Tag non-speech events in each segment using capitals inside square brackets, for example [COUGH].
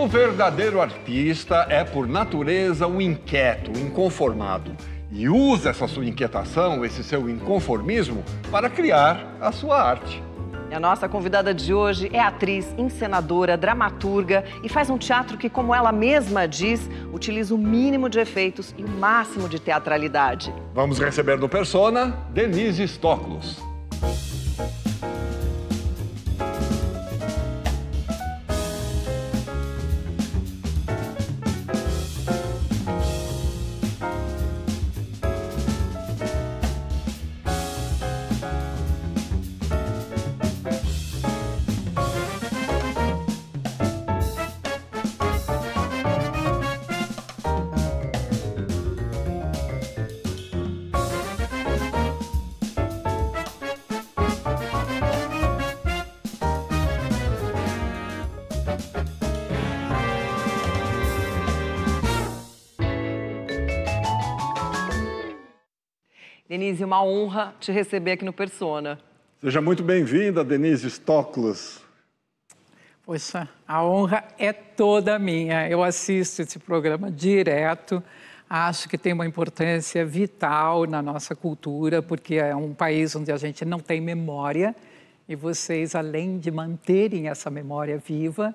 O verdadeiro artista é, por natureza, um inquieto, um inconformado. E usa essa sua inquietação, esse seu inconformismo, para criar a sua arte. A nossa convidada de hoje é atriz, encenadora, dramaturga e faz um teatro que, como ela mesma diz, utiliza o mínimo de efeitos e o máximo de teatralidade. Vamos receber no Persona Denise Stoklos. Denise. Uma honra te receber aqui no Persona. Seja muito bem-vinda, Denise Stoklos. Poxa, é, a honra é toda minha. Eu assisto esse programa direto. Acho que tem uma importância vital na nossa cultura, porque é um país onde a gente não tem memória. E vocês, além de manterem essa memória viva,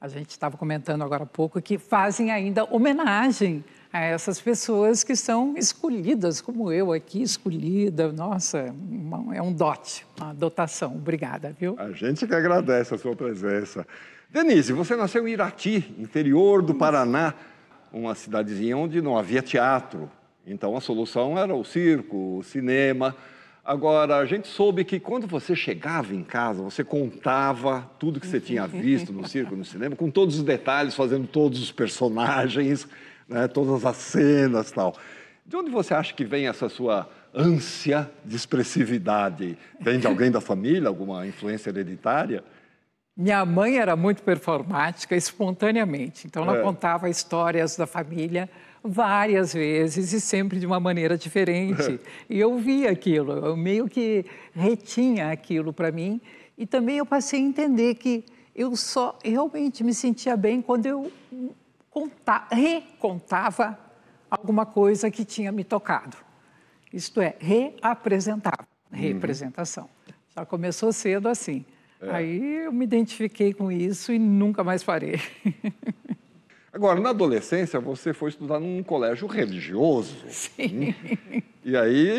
a gente estava comentando agora há pouco, que fazem ainda homenagem a essas pessoas que são escolhidas, como eu aqui, escolhida. Nossa, uma, é um dote, uma dotação. Obrigada, viu? A gente que agradece a sua presença. Denise, você nasceu em Irati, interior do Paraná, uma cidadezinha onde não havia teatro. Então a solução era o circo, o cinema. Agora, a gente soube que quando você chegava em casa, você contava tudo que você tinha visto no circo, no cinema, com todos os detalhes, fazendo todos os personagens né, todas as cenas tal. De onde você acha que vem essa sua ânsia de expressividade? Vem de alguém da família, alguma influência hereditária? Minha mãe era muito performática espontaneamente, então ela é. contava histórias da família várias vezes e sempre de uma maneira diferente. [LAUGHS] e eu via aquilo, eu meio que retinha aquilo para mim e também eu passei a entender que eu só realmente me sentia bem quando eu conta, recontava alguma coisa que tinha me tocado. Isto é, reapresentava, uhum. representação. Uhum. Já começou cedo assim. É. Aí eu me identifiquei com isso e nunca mais parei. [LAUGHS] Agora, na adolescência, você foi estudar num colégio religioso. Sim. Hein? Né? E aí,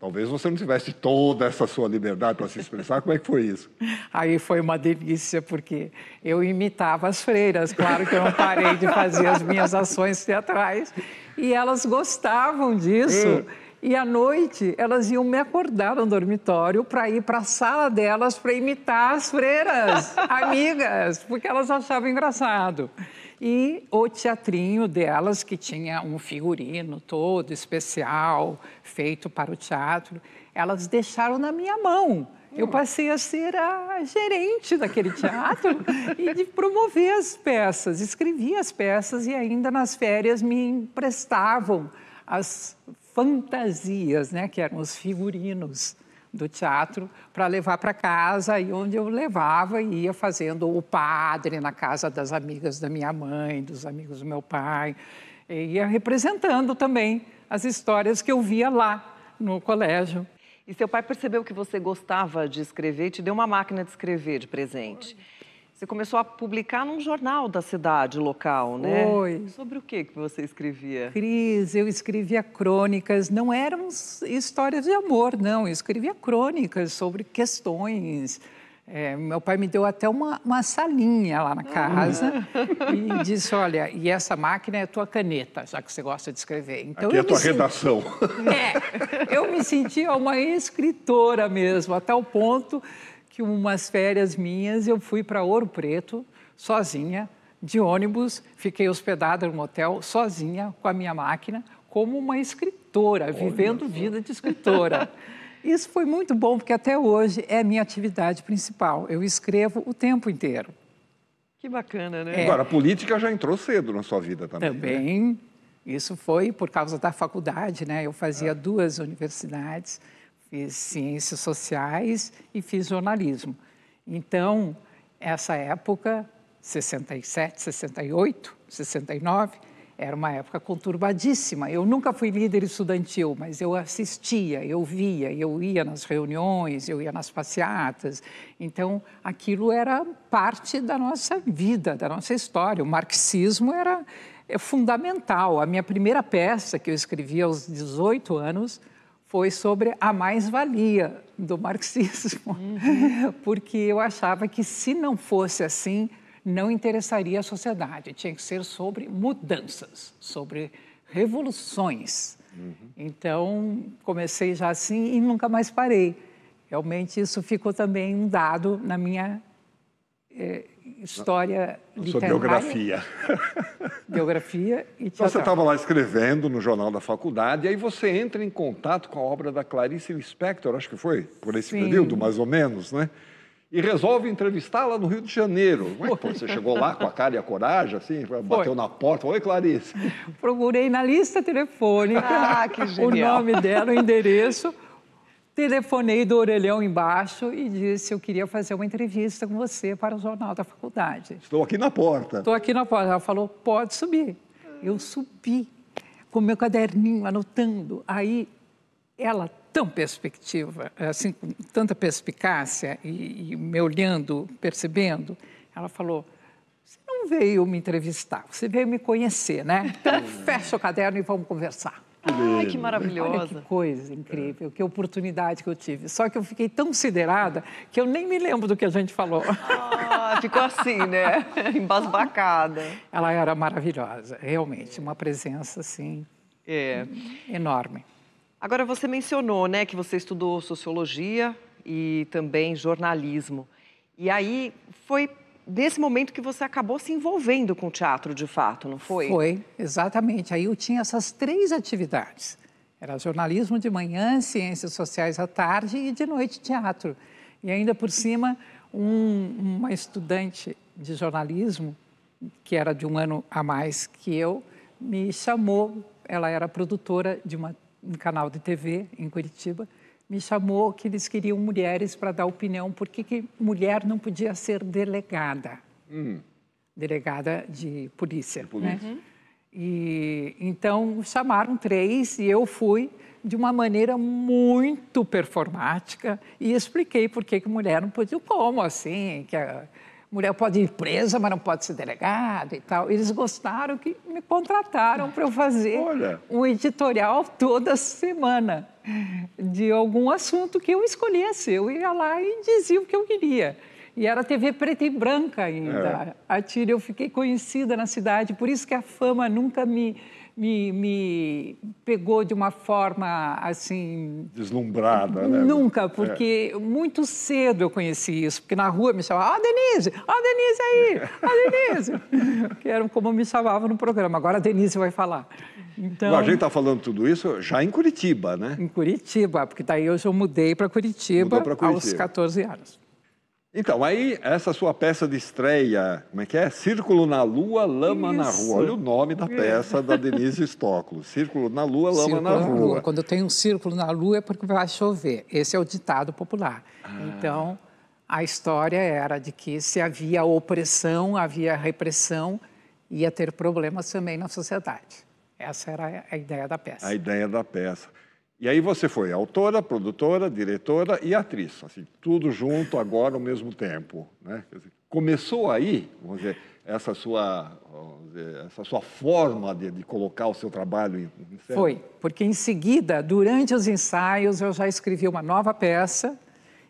Talvez você não tivesse toda essa sua liberdade para se expressar. Como é que foi isso? Aí foi uma delícia, porque eu imitava as freiras. Claro que eu não parei de fazer as minhas ações teatrais. E elas gostavam disso. Hum. E à noite, elas iam me acordar no dormitório para ir para a sala delas para imitar as freiras, amigas, porque elas achavam engraçado e o teatrinho delas, que tinha um figurino todo especial, feito para o teatro, elas deixaram na minha mão. Eu hum. passei a ser a gerente daquele teatro e de promover as peças, escrevia as peças e ainda nas férias me emprestavam as fantasias, né, que eram os figurinos do teatro para levar para casa e onde eu levava e ia fazendo o padre na casa das amigas da minha mãe, dos amigos do meu pai, e ia representando também as histórias que eu via lá no colégio. E seu pai percebeu que você gostava de escrever, te deu uma máquina de escrever de presente. Você começou a publicar num jornal da cidade local, né? Foi. Sobre o que que você escrevia? Cris, eu escrevia crônicas, não eram histórias de amor, não. Eu escrevia crônicas sobre questões. É, meu pai me deu até uma, uma salinha lá na casa ah. e disse: Olha, e essa máquina é a tua caneta, já que você gosta de escrever. Então, Aqui é a tua senti... redação. É, eu me sentia uma escritora mesmo, a tal ponto que umas férias minhas eu fui para Ouro Preto sozinha, de ônibus, fiquei hospedada num hotel sozinha com a minha máquina, como uma escritora, Olha vivendo isso. vida de escritora. [LAUGHS] Isso foi muito bom, porque até hoje é a minha atividade principal. Eu escrevo o tempo inteiro. Que bacana, né? É. Agora, a política já entrou cedo na sua vida também. Né? Também. Né? Isso foi por causa da faculdade, né? Eu fazia ah. duas universidades fiz ciências sociais e fiz jornalismo. Então, essa época, 67, 68, 69, era uma época conturbadíssima. Eu nunca fui líder estudantil, mas eu assistia, eu via, eu ia nas reuniões, eu ia nas passeatas. Então, aquilo era parte da nossa vida, da nossa história. O marxismo era é, fundamental. A minha primeira peça, que eu escrevi aos 18 anos, foi sobre a mais-valia do marxismo, uhum. [LAUGHS] porque eu achava que se não fosse assim, não interessaria a sociedade. Tinha que ser sobre mudanças, sobre revoluções. Uhum. Então, comecei já assim e nunca mais parei. Realmente, isso ficou também um dado na minha eh, história Não, literária. Sua biografia. [LAUGHS] biografia e então, teatro. você estava lá escrevendo no jornal da faculdade, e aí você entra em contato com a obra da Clarice Lispector, acho que foi, por esse Sim. período, mais ou menos, né? E resolve entrevistá-la no Rio de Janeiro. É pô, você chegou lá com a cara e a coragem, assim, bateu foi. na porta, oi Clarice. Procurei na lista telefônica ah, o nome dela, o endereço telefonei do orelhão embaixo e disse: Eu queria fazer uma entrevista com você para o jornal da faculdade. Estou aqui na porta. Estou aqui na porta. Ela falou: Pode subir. Eu subi com meu caderninho anotando. Aí ela, tão perspectiva, assim, com tanta perspicácia e, e me olhando, percebendo, ela falou. Você não veio me entrevistar, você veio me conhecer, né? Então, [LAUGHS] fecha o caderno e vamos conversar. Ai, que maravilhosa. Olha que coisa incrível, que oportunidade que eu tive. Só que eu fiquei tão siderada que eu nem me lembro do que a gente falou. Ah, ficou assim, né? [LAUGHS] Embasbacada. Ela era maravilhosa, realmente, uma presença assim é. enorme. Agora você mencionou, né, que você estudou sociologia e também jornalismo. E aí foi desse momento que você acabou se envolvendo com o teatro de fato, não foi? Foi, exatamente. Aí eu tinha essas três atividades. Era jornalismo de manhã, ciências sociais à tarde e de noite teatro. E ainda por cima, um, uma estudante de jornalismo, que era de um ano a mais que eu, me chamou. Ela era produtora de uma, um canal de TV em Curitiba me chamou que eles queriam mulheres para dar opinião por que mulher não podia ser delegada, hum. delegada de polícia. De né? polícia. Né? Uhum. E então chamaram três e eu fui de uma maneira muito performática e expliquei por que, que mulher não podia, como assim, que a, mulher pode ir presa, mas não pode ser delegado e tal. Eles gostaram que me contrataram para eu fazer Olha. um editorial toda semana de algum assunto que eu escolhesse. Eu ia lá e dizia o que eu queria. E era TV preta e branca ainda. É. A Tira, eu fiquei conhecida na cidade, por isso que a fama nunca me me, me pegou de uma forma assim. Deslumbrada, né? Nunca, é. porque é. muito cedo eu conheci isso, porque na rua me chamavam, ó oh, Denise, ó oh, Denise aí, ó oh, Denise. [LAUGHS] que eram como me chamavam no programa. Agora a Denise vai falar. Então, a gente está falando tudo isso já em Curitiba, né? Em Curitiba, porque daí eu já mudei para Curitiba, Curitiba aos 14 anos. Então, aí essa sua peça de estreia, como é que é? Círculo na Lua, Lama Isso. na Rua. Olha o nome da é. peça da Denise Stóculo. Círculo na Lua, Lama círculo na, na rua. rua. Quando tem um círculo na Lua é porque vai chover. Esse é o ditado popular. Ah. Então, a história era de que se havia opressão, havia repressão, ia ter problemas também na sociedade. Essa era a ideia da peça. A ideia da peça. E aí você foi autora, produtora, diretora e atriz, assim, tudo junto agora ao mesmo tempo, né? Dizer, começou aí, vamos dizer, essa sua, essa sua forma de, de, colocar o seu trabalho em, em cena? Foi, porque em seguida, durante os ensaios, eu já escrevi uma nova peça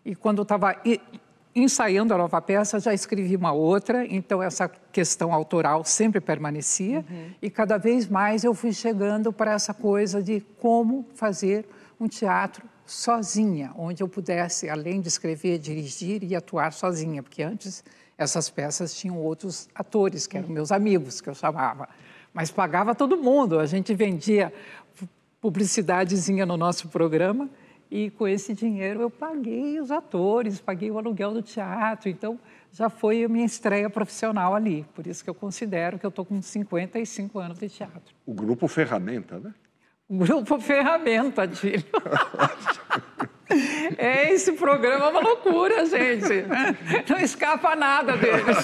e quando estava ensaiando a nova peça, já escrevi uma outra, então essa questão autoral sempre permanecia uhum. e cada vez mais eu fui chegando para essa coisa de como fazer um teatro sozinha, onde eu pudesse, além de escrever, dirigir e atuar sozinha, porque antes essas peças tinham outros atores, que eram meus amigos, que eu chamava. Mas pagava todo mundo, a gente vendia publicidadezinha no nosso programa e com esse dinheiro eu paguei os atores, paguei o aluguel do teatro. Então já foi a minha estreia profissional ali. Por isso que eu considero que eu estou com 55 anos de teatro. O grupo Ferramenta, né? O grupo Ferramenta, Tílio. [LAUGHS] [LAUGHS] É, esse programa é uma loucura, gente. Não escapa nada deles.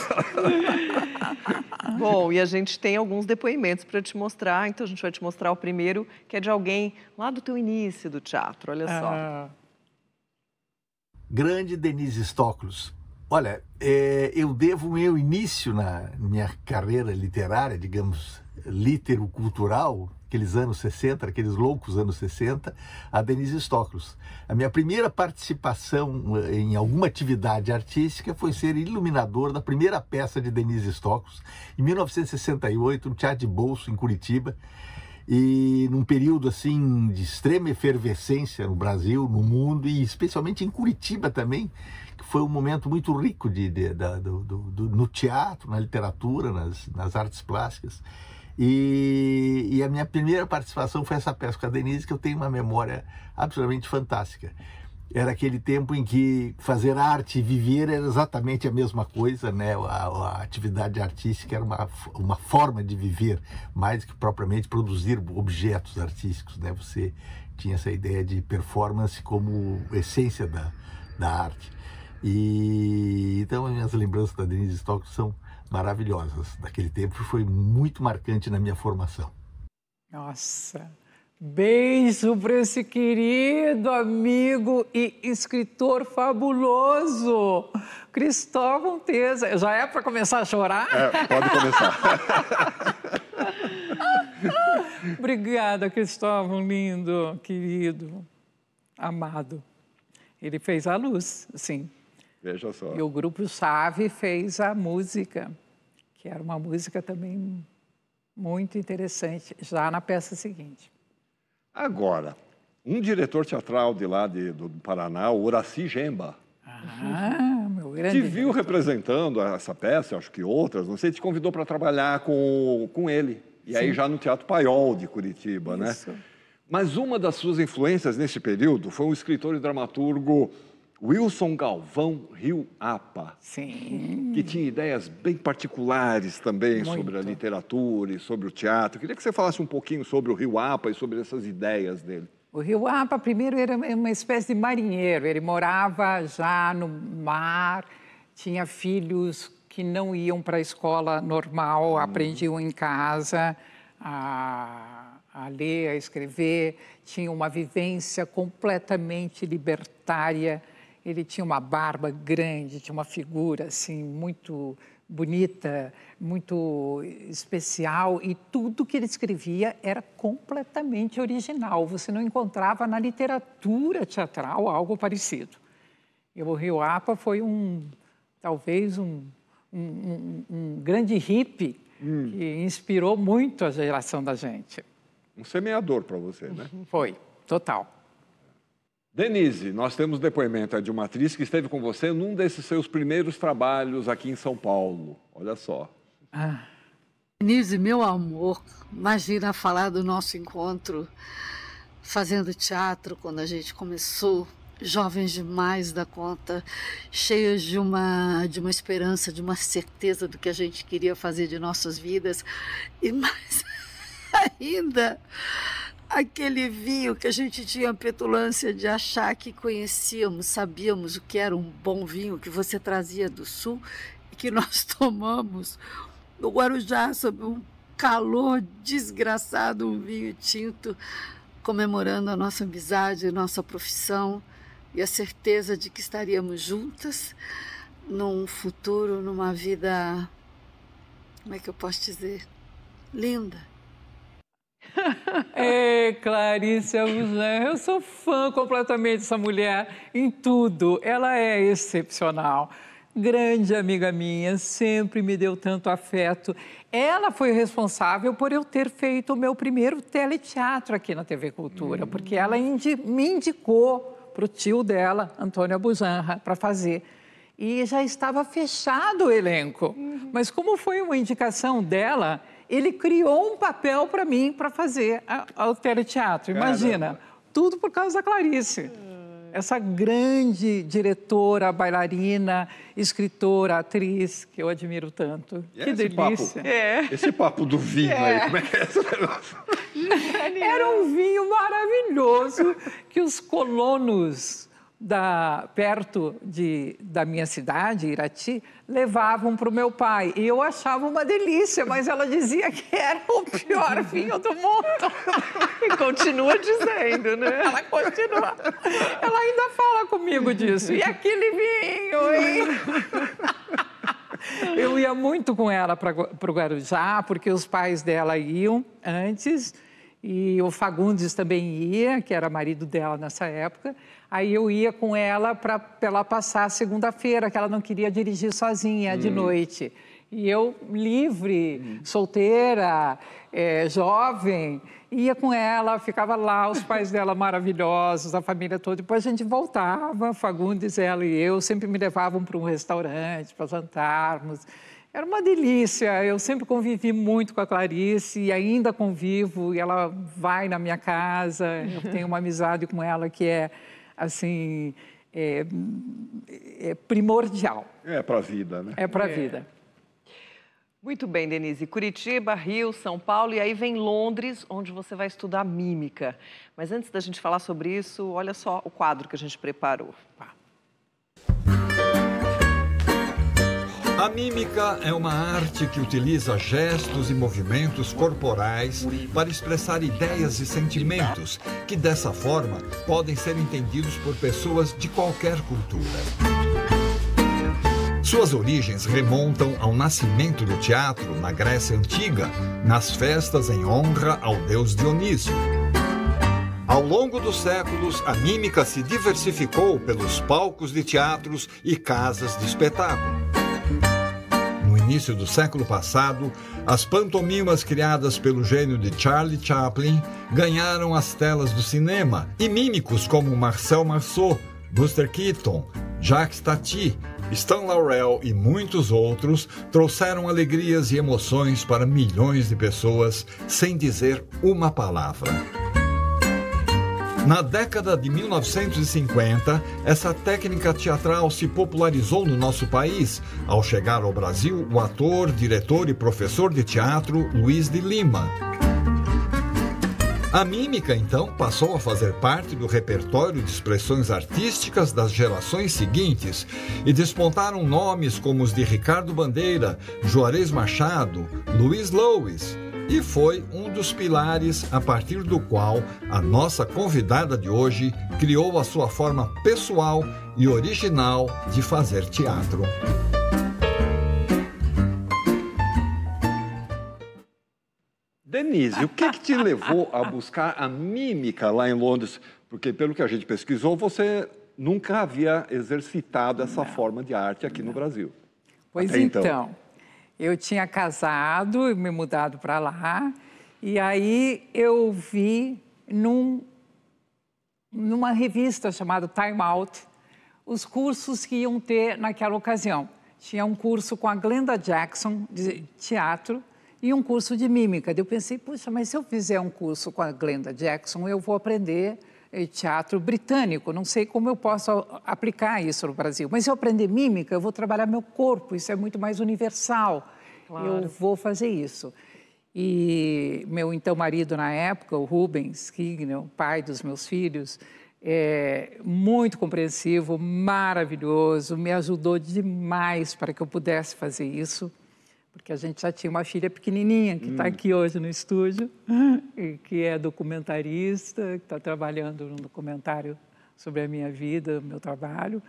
Bom, e a gente tem alguns depoimentos para te mostrar. Então, a gente vai te mostrar o primeiro, que é de alguém lá do teu início do teatro. Olha só. Ah. Grande Denise Stoklos. Olha, é, eu devo meu início na minha carreira literária, digamos, litero-cultural, aqueles anos 60, aqueles loucos anos 60, a Denise Stoklos. A minha primeira participação eh, em alguma atividade artística foi ser iluminador da primeira peça de Denise Stoklos, em 1968, no Teatro de Bolso, em Curitiba. E num período assim de extrema efervescência no Brasil, no mundo e especialmente em Curitiba também, que foi um momento muito rico de, de, de, do, do, do, no teatro, na literatura, nas, nas artes plásticas. E, e, a minha primeira participação foi essa peça com a Denise, que eu tenho uma memória absolutamente fantástica. Era aquele tempo em que fazer arte e viver era exatamente a mesma coisa, né? A, a atividade artística era uma, uma forma de viver, mais que propriamente produzir objetos artísticos, né? Você tinha essa ideia de performance como essência da, da arte. E então as minhas lembranças da Denise Stock são maravilhosas daquele tempo e foi muito marcante na minha formação. Nossa, Beijo para esse querido amigo e escritor fabuloso, Cristóvão Teza. Já é para começar a chorar? É, pode começar. [LAUGHS] Obrigada, Cristóvão, lindo, querido, amado. Ele fez a luz, sim. Veja só. E o Grupo Chave fez a música que era uma música também muito interessante, já na peça seguinte. Agora, um diretor teatral de lá de, do Paraná, o Horaci Gemba. Ah, meu grande. Te viu diretor. representando essa peça, acho que outras, não sei, te convidou para trabalhar com, com ele. E Sim. aí já no Teatro Paiol de Curitiba, né? Isso. né? Mas uma das suas influências nesse período foi um escritor e dramaturgo Wilson Galvão Rio Apa, Sim. que tinha ideias bem particulares também Muito. sobre a literatura e sobre o teatro. Queria que você falasse um pouquinho sobre o Rio Apa e sobre essas ideias dele. O Rio Apa, primeiro, era uma espécie de marinheiro. Ele morava já no mar, tinha filhos que não iam para a escola normal, uhum. aprendiam em casa a, a ler, a escrever. Tinha uma vivência completamente libertária ele tinha uma barba grande, tinha uma figura assim muito bonita, muito especial e tudo que ele escrevia era completamente original. Você não encontrava na literatura teatral algo parecido. E o Rio Apa foi um, talvez um, um, um grande hippie hum. que inspirou muito a geração da gente. Um semeador para você, né? Foi, total. Denise, nós temos depoimento de uma atriz que esteve com você num desses seus primeiros trabalhos aqui em São Paulo. Olha só. Ah. Denise, meu amor, imagina falar do nosso encontro fazendo teatro quando a gente começou, jovens demais da conta, cheias de uma de uma esperança, de uma certeza do que a gente queria fazer de nossas vidas e mais [LAUGHS] ainda aquele vinho que a gente tinha a petulância de achar que conhecíamos, sabíamos o que era um bom vinho que você trazia do sul e que [LAUGHS] nós tomamos no Guarujá sob um calor desgraçado, um vinho tinto, comemorando a nossa amizade, nossa profissão e a certeza de que estaríamos juntas num futuro, numa vida, como é que eu posso dizer, linda [LAUGHS] É, Clarice Abuzan, eu sou fã completamente dessa mulher em tudo. Ela é excepcional. Grande amiga minha, sempre me deu tanto afeto. Ela foi responsável por eu ter feito o meu primeiro teleteatro aqui na TV Cultura, hum. porque ela indi me indicou para o tio dela, Antônio Abuzanra, para fazer e já estava fechado o elenco. Uhum. Mas como foi uma indicação dela, ele criou um papel para mim para fazer o teleteatro. Imagina, Caramba. tudo por causa da Clarice. Essa grande diretora, bailarina, escritora, atriz, que eu admiro tanto. E que é esse delícia. Papo, é. Esse papo do vinho é. aí, como é que é esse negócio? [LAUGHS] Era um vinho maravilhoso que os colonos da, perto de, da minha cidade, Irati, levavam para o meu pai. E eu achava uma delícia, mas ela dizia que era o pior [LAUGHS] vinho do mundo. E continua dizendo, né? [LAUGHS] Ela continua. Ela ainda fala comigo disso. E aquele vinho, hein? [LAUGHS] Eu ia muito com ela para o Guarujá, porque os pais dela iam antes. E o Fagundes também ia, que era marido dela nessa época. Aí eu ia com ela para ela passar segunda-feira, que ela não queria dirigir sozinha hum. de uhum. noite. E eu, livre, hum. solteira, é, jovem, ia com ela, ficava lá, os pais dela [LAUGHS] maravilhosos, a família toda. Depois a gente voltava, Fagundes, ela e eu, sempre me levavam para um restaurante para jantarmos. Era uma delícia. Eu sempre convivi muito com a Clarice e ainda convivo. E ela vai na minha casa. Eu [LAUGHS] tenho uma amizade com ela que é assim, é, é primordial. É para a vida, né? É para a é. vida. Muito bem, Denise. Curitiba, Rio, São Paulo e aí vem Londres, onde você vai estudar mímica. Mas antes da gente falar sobre isso, olha só o quadro que a gente preparou. Pá. A mímica é uma arte que utiliza gestos e movimentos corporais para expressar ideias e sentimentos, que dessa forma podem ser entendidos por pessoas de qualquer cultura. Suas origens remontam ao nascimento do teatro na Grécia Antiga, nas festas em honra ao deus Dionísio. Ao longo dos séculos, a mímica se diversificou pelos palcos de teatros e casas de espetáculo início do século passado, as pantomimas criadas pelo gênio de Charlie Chaplin ganharam as telas do cinema e mímicos como Marcel Marceau, Buster Keaton, Jacques Tati, Stan Laurel e muitos outros trouxeram alegrias e emoções para milhões de pessoas sem dizer uma palavra. Na década de 1950, essa técnica teatral se popularizou no nosso país. Ao chegar ao Brasil, o ator, diretor e professor de teatro Luiz de Lima. A mímica, então, passou a fazer parte do repertório de expressões artísticas das gerações seguintes e despontaram nomes como os de Ricardo Bandeira, Juarez Machado, Luiz Lewis, e foi um dos pilares a partir do qual a nossa convidada de hoje criou a sua forma pessoal e original de fazer teatro. Denise, o que, que te levou a buscar a mímica lá em Londres? Porque, pelo que a gente pesquisou, você nunca havia exercitado essa Não. forma de arte aqui Não. no Brasil. Pois Até então. então. Eu tinha casado e me mudado para lá. E aí eu vi num, numa revista chamada Time Out os cursos que iam ter naquela ocasião. Tinha um curso com a Glenda Jackson de teatro e um curso de mímica. Eu pensei, puxa, mas se eu fizer um curso com a Glenda Jackson, eu vou aprender é, teatro britânico. Não sei como eu posso aplicar isso no Brasil. Mas se eu aprender mímica, eu vou trabalhar meu corpo, isso é muito mais universal. Claro. Eu vou fazer isso. E meu então marido na época, o Rubens Kignon, pai dos meus filhos, é, muito compreensivo, maravilhoso, me ajudou demais para que eu pudesse fazer isso porque a gente já tinha uma filha pequenininha que está hum. aqui hoje no estúdio, [LAUGHS] e que é documentarista, que está trabalhando num documentário sobre a minha vida, meu trabalho.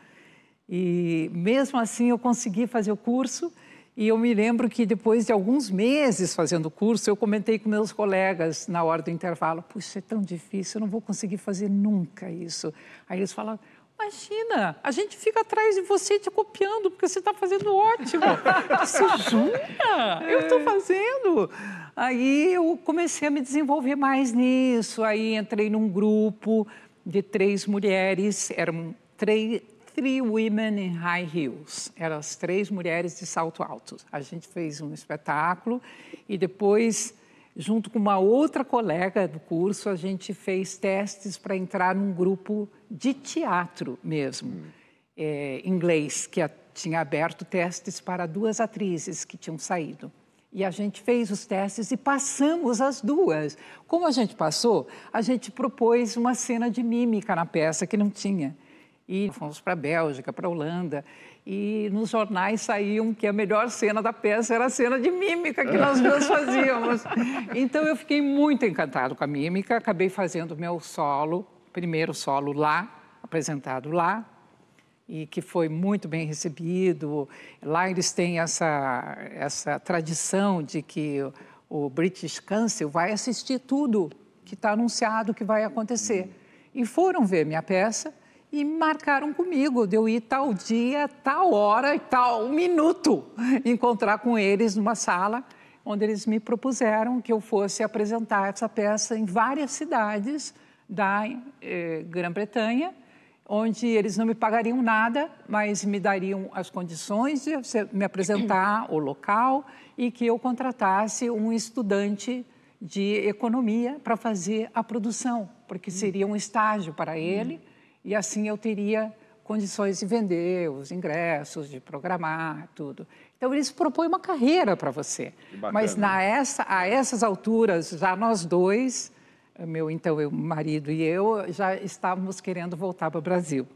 E mesmo assim eu consegui fazer o curso e eu me lembro que depois de alguns meses fazendo o curso, eu comentei com meus colegas na hora do intervalo, puxa, é tão difícil, eu não vou conseguir fazer nunca isso. Aí eles falaram, Imagina, a gente fica atrás de você te copiando, porque você está fazendo ótimo. [LAUGHS] Você jura? É. Eu estou fazendo. Aí eu comecei a me desenvolver mais nisso. Aí entrei num grupo de três mulheres, eram três, Three Women in High Heels. Eram as três mulheres de salto alto. A gente fez um espetáculo e depois junto com uma outra colega do curso, a gente fez testes para entrar num grupo de teatro mesmo, hum. é, inglês, que a, tinha aberto testes para duas atrizes que tinham saído. E a gente fez os testes e passamos as duas. Como a gente passou, a gente propôs uma cena de mímica na peça que não tinha. E fomos para a Bélgica, para a Holanda e nos jornais saíam que a melhor cena da peça era a cena de mímica que nós dois [LAUGHS] fazíamos. Então eu fiquei muito encantado com a mímica, acabei fazendo meu solo, primeiro solo lá, apresentado lá, e que foi muito bem recebido. Lá eles têm essa, essa tradição de que o British Council vai assistir tudo que está anunciado que vai acontecer. E foram ver minha peça e marcaram comigo de eu ir tal dia, tal hora e tal minuto [LAUGHS] encontrar com eles numa sala onde eles me propuseram que eu fosse apresentar essa peça em várias cidades da eh, Grã-Bretanha, onde eles não me pagariam nada, mas me dariam as condições de me apresentar [CLEARS THROAT] o local e que eu contratasse um estudante de economia para fazer a produção, porque hum. seria um estágio para ele. Hum e assim eu teria condições de vender os ingressos, de programar, tudo. Então, eles propõem uma carreira para você. Mas né? na essa, a essas alturas, já nós dois, meu então eu, marido e eu, já estávamos querendo voltar para o Brasil.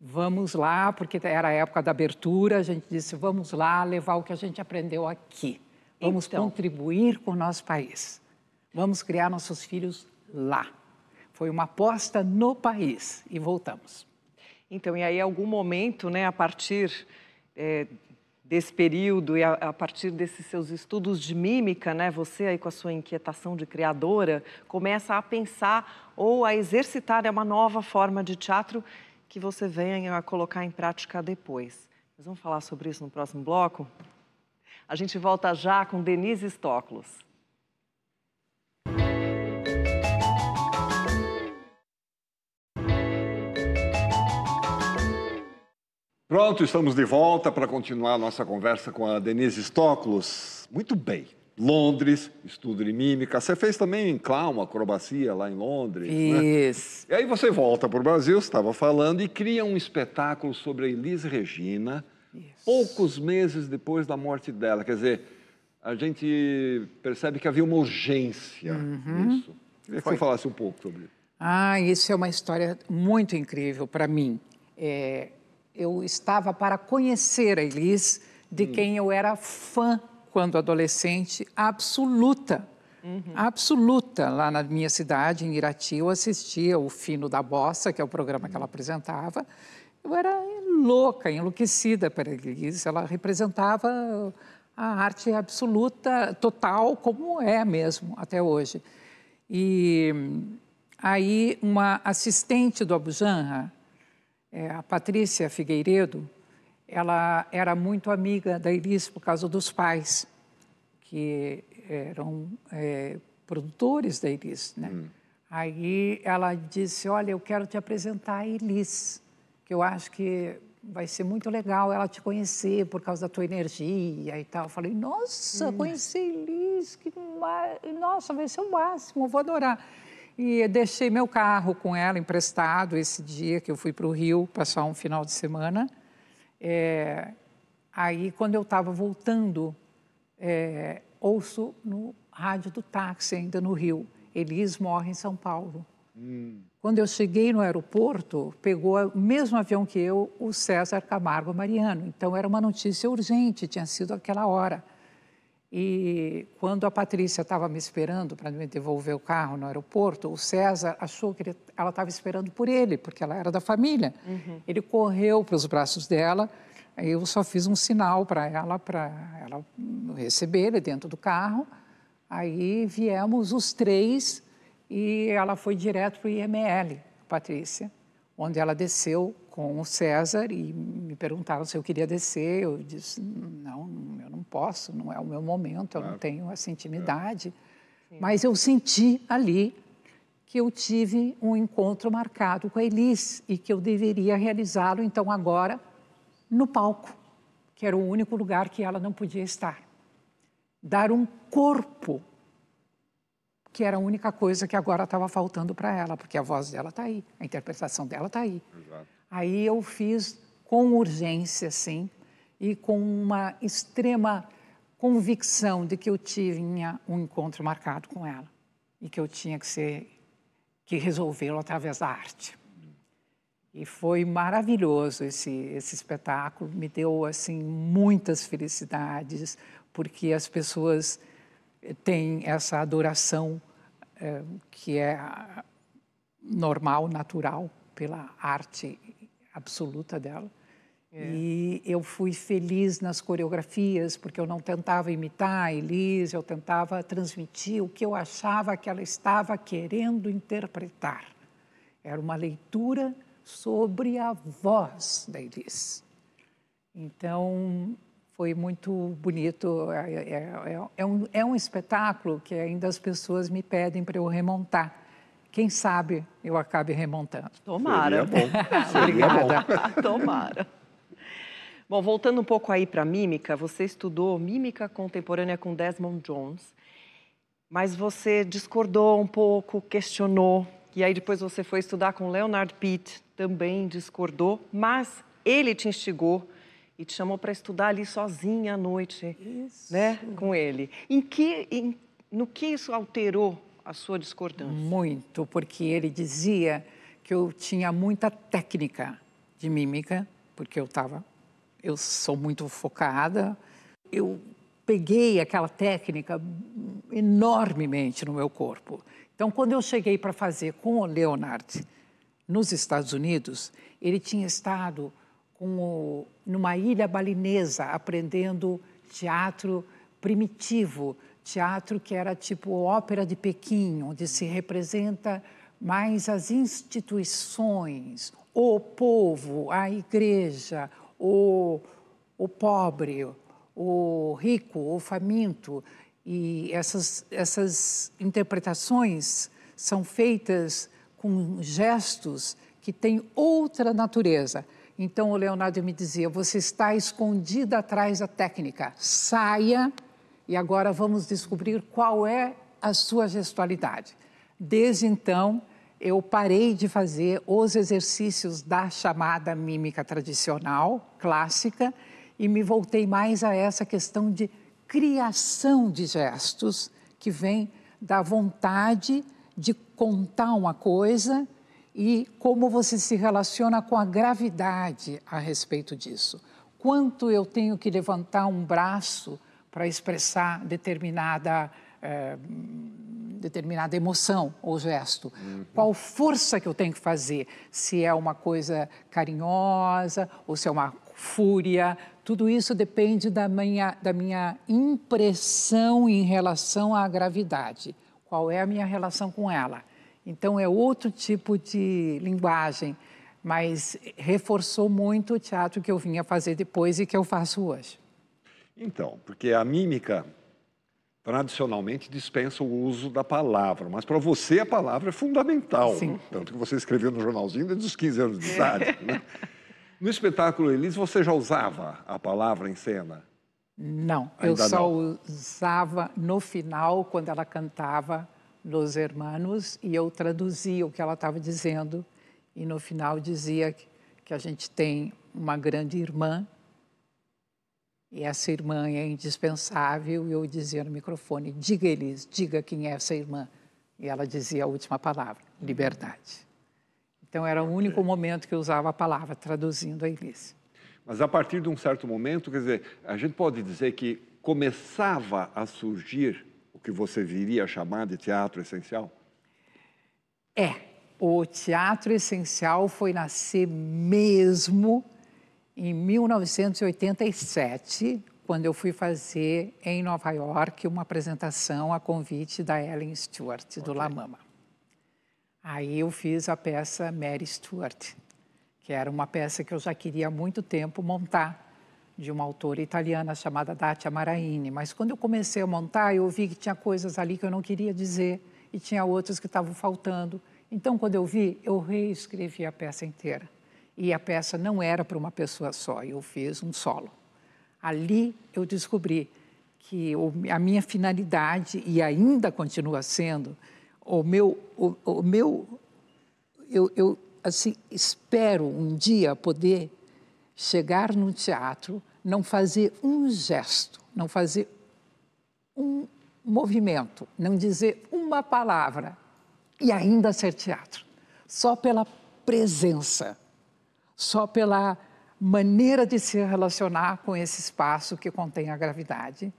Vamos lá, porque era a época da abertura, a gente disse, vamos lá levar o que a gente aprendeu aqui. Vamos então... contribuir com o nosso país. Vamos criar nossos filhos lá. Foi uma aposta no país e voltamos. Então, e aí, algum momento, né, a partir é, desse período e a, a, partir desses seus estudos de mímica, né, você aí com a sua inquietação de criadora começa a pensar ou a exercitar né, uma nova forma de teatro que você venha a colocar em prática depois. Nós vamos falar sobre isso no próximo bloco. A gente volta já com Denise Stoklos. Pronto, estamos de volta para continuar nossa conversa com a Denise Stoklos. Muito bem. Londres, estudo de mímica. Você fez também clown, acrobacia lá em Londres. Isso. Né? E aí você volta para o Brasil, estava falando, e cria um espetáculo sobre a Elis Regina, Isso. poucos meses depois da morte dela. Quer dizer, a gente percebe que havia uma urgência uhum. nisso. Queria que você falasse um pouco sobre isso. Ah, isso é uma história muito incrível para mim. É, eu estava para conhecer a Elis, de hum. quem eu era fã quando adolescente, absoluta. Uhum. absoluta lá na minha cidade, em Irati. Eu assistia o Fino da Bossa, que é o programa que ela uhum. apresentava. Eu era louca, enlouquecida pela Elis. Ela representava a arte absoluta, total, como é mesmo até hoje. E hum, aí, uma assistente do Abujanra é, a Patrícia Figueiredo, ela era muito amiga da Elis por causa dos pais, que eram é, produtores da Elis, né? Hum. Aí ela disse, olha, eu quero te apresentar a Elis, que eu acho que vai ser muito legal ela te conhecer por causa da tua energia e tal. Eu falei, nossa, hum. conheci Elis, que... nossa, vai ser o máximo, eu vou adorar. E deixei meu carro com ela emprestado esse dia que eu fui para o Rio passar um final de semana. É, aí, quando eu estava voltando, é, ouço no rádio do táxi, ainda no Rio, Elis morre em São Paulo. Hum. Quando eu cheguei no aeroporto, pegou o mesmo avião que eu, o César Camargo Mariano. Então, era uma notícia urgente, tinha sido aquela hora. E quando a Patrícia estava me esperando para me devolver o carro no aeroporto, o César achou que ele, ela estava esperando por ele, porque ela era da família. Uhum. Ele correu para os braços dela, eu só fiz um sinal para ela, para ela receber ele dentro do carro. Aí viemos os três e ela foi direto para o IML, Patrícia, onde ela desceu com o César e me perguntaram se eu queria descer. Eu disse: não, eu não posso, não é o meu momento, eu claro. não tenho essa é. intimidade. É. Mas eu senti ali que eu tive um encontro marcado com a Elis e que eu deveria realizá-lo, então, agora no palco, que era o único lugar que ela não podia estar. Dar um corpo, que era a única coisa que agora estava faltando para ela, porque a voz dela está aí, a interpretação dela está aí. Exato. Aí eu fiz com urgência, sim, e com uma extrema convicção de que eu tinha um encontro marcado com ela e que eu tinha que ser que resolvê-lo através da arte. E foi maravilhoso esse, esse espetáculo, me deu assim muitas felicidades, porque as pessoas eh, têm essa adoração eh, que é normal, natural pela arte absoluta dela. É. E eu fui feliz nas coreografias, porque eu não tentava imitar a Elise, eu tentava transmitir o que eu achava que ela estava querendo interpretar. Era uma leitura sobre a voz da Elise. Então, foi muito bonito. É, é, é, é um, é um espetáculo que ainda as pessoas me pedem para eu remontar quem sabe eu acabe remontando. Tomara. Seria né? bom. [LAUGHS] Seria Obrigada. Bom. Tomara. Bom, voltando um pouco aí para mímica, você estudou mímica contemporânea com Desmond Jones, mas você discordou um pouco, questionou, e aí depois você foi estudar com Leonard Pitt, também discordou, mas ele te instigou e te chamou para estudar ali sozinha à noite, Isso. né, com ele. Em que, em, no que isso alterou a sua discordância? Muito, porque ele dizia que eu tinha muita técnica de mímica, porque eu estava, eu sou muito focada. Eu peguei aquela técnica enormemente no meu corpo. Então, quando eu cheguei para fazer com o Leonard nos Estados Unidos, ele tinha estado o, numa ilha balinesa aprendendo teatro primitivo teatro que era tipo ópera de Pequim, onde se representa mais as instituições, o povo, a igreja, o, o pobre, o rico, o faminto. E essas, essas interpretações são feitas com gestos que têm outra natureza. Então o Leonardo me dizia: você está escondida atrás da técnica, saia e agora vamos descobrir qual é a sua gestualidade. Desde então, eu parei de fazer os exercícios da chamada mímica tradicional, clássica, e me voltei mais a essa questão de criação de gestos que vem da vontade de contar uma coisa e como você se relaciona com a gravidade a respeito disso. Quanto eu tenho que levantar um braço para expressar determinada, eh, determinada emoção ou gesto. Uhum. Qual força que eu tenho que fazer? Se é uma coisa carinhosa ou se é uma fúria. Tudo isso depende da minha, da minha impressão em relação à gravidade. Qual é a minha relação com ela? Então, é outro tipo de linguagem, mas reforçou muito o teatro que eu vinha fazer depois e que eu faço hoje. Então, porque a mímica tradicionalmente dispensa o uso da palavra, mas para você a palavra é fundamental. Né? Tanto que você escreveu no jornalzinho desde os 15 anos de é. idade. Né? No espetáculo Elis, você já usava a palavra em cena? Não, Ainda eu só não. usava no final, quando ela cantava Los Hermanos, e eu traduzia o que ela estava dizendo, e no final dizia que a gente tem uma grande irmã e essa irmã é indispensável. E eu dizia no microfone: diga, eles, diga quem é essa irmã. E ela dizia a última palavra: liberdade. Então era o único é. momento que eu usava a palavra, traduzindo a Elise. Mas a partir de um certo momento, quer dizer, a gente pode dizer que começava a surgir o que você viria a chamar de teatro essencial? É, o teatro essencial foi nascer mesmo em 1987, quando eu fui fazer em Nova York uma apresentação a convite da Ellen Stewart, do okay. La Mama. Aí eu fiz a peça Mary Stewart, que era uma peça que eu já queria há muito tempo montar, de uma autora italiana chamada Dacia Maraini. Mas quando eu comecei a montar, eu vi que tinha coisas ali que eu não queria dizer e tinha outras que estavam faltando. Então, quando eu vi, eu reescrevi a peça inteira. E a peça não era para uma pessoa só, eu fiz um solo. Ali eu descobri que a minha finalidade, e ainda continua sendo, o meu. O, o meu eu, eu assim, espero um dia poder chegar no teatro, não fazer um gesto, não fazer um movimento, não dizer uma palavra e ainda ser teatro, só pela presença só pela maneira de se relacionar com esse espaço que contém a gravidade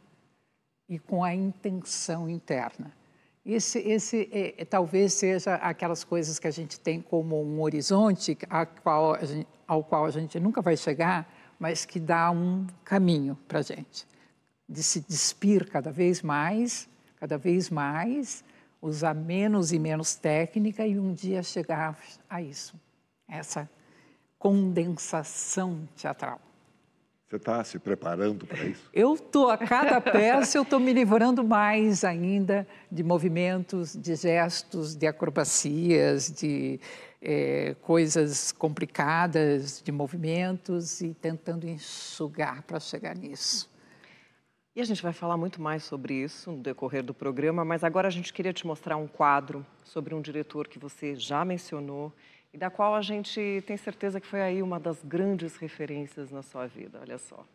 e com a intenção interna. Esse, esse é, é talvez seja aquelas coisas que a gente tem como um horizonte qual, gente, ao qual a gente nunca vai chegar, mas que dá um caminho para a gente, de se despir cada vez mais, cada vez mais, usar menos e menos técnica e um dia chegar a isso. Essa condensação teatral. Você está se preparando para isso? Eu estou, a cada peça eu estou me livrando mais ainda de movimentos, de gestos, de acrobacias, de é, coisas complicadas, de movimentos e tentando enxugar para chegar nisso. E a gente vai falar muito mais sobre isso no decorrer do programa, mas agora a gente queria te mostrar um quadro sobre um diretor que você já mencionou e da qual a gente tem certeza que foi aí uma das grandes referências na sua vida. Olha só.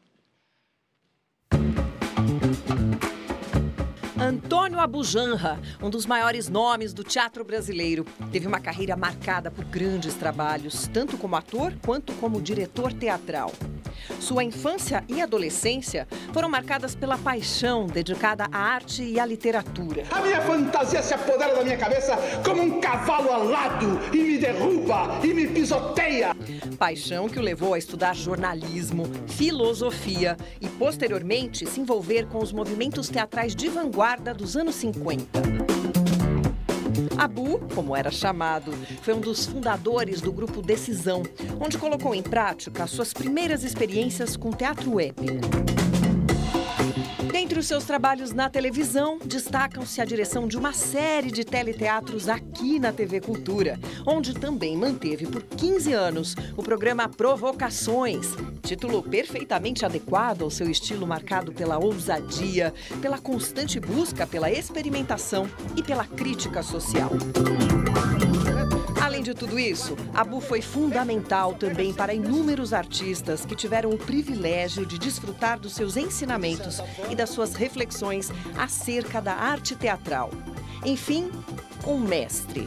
Antônio Abujanra, um dos maiores nomes do teatro brasileiro, teve uma carreira marcada por grandes trabalhos, tanto como ator quanto como diretor teatral. Sua infância e adolescência foram marcadas pela paixão dedicada à arte e à literatura. A minha fantasia se apodera da minha cabeça como um cavalo alado e me derruba e me pisoteia. Paixão que o levou a estudar jornalismo, filosofia e, posteriormente, se envolver com os movimentos teatrais de vanguarda década dos anos 50. Abu, como era chamado, foi um dos fundadores do grupo Decisão, onde colocou em prática suas primeiras experiências com teatro épico os seus trabalhos na televisão, destacam-se a direção de uma série de teleteatros aqui na TV Cultura, onde também manteve por 15 anos o programa Provocações, título perfeitamente adequado ao seu estilo marcado pela ousadia, pela constante busca pela experimentação e pela crítica social. Além de tudo isso, a Bu foi fundamental também para inúmeros artistas que tiveram o privilégio de desfrutar dos seus ensinamentos e das suas reflexões acerca da arte teatral. Enfim, um mestre.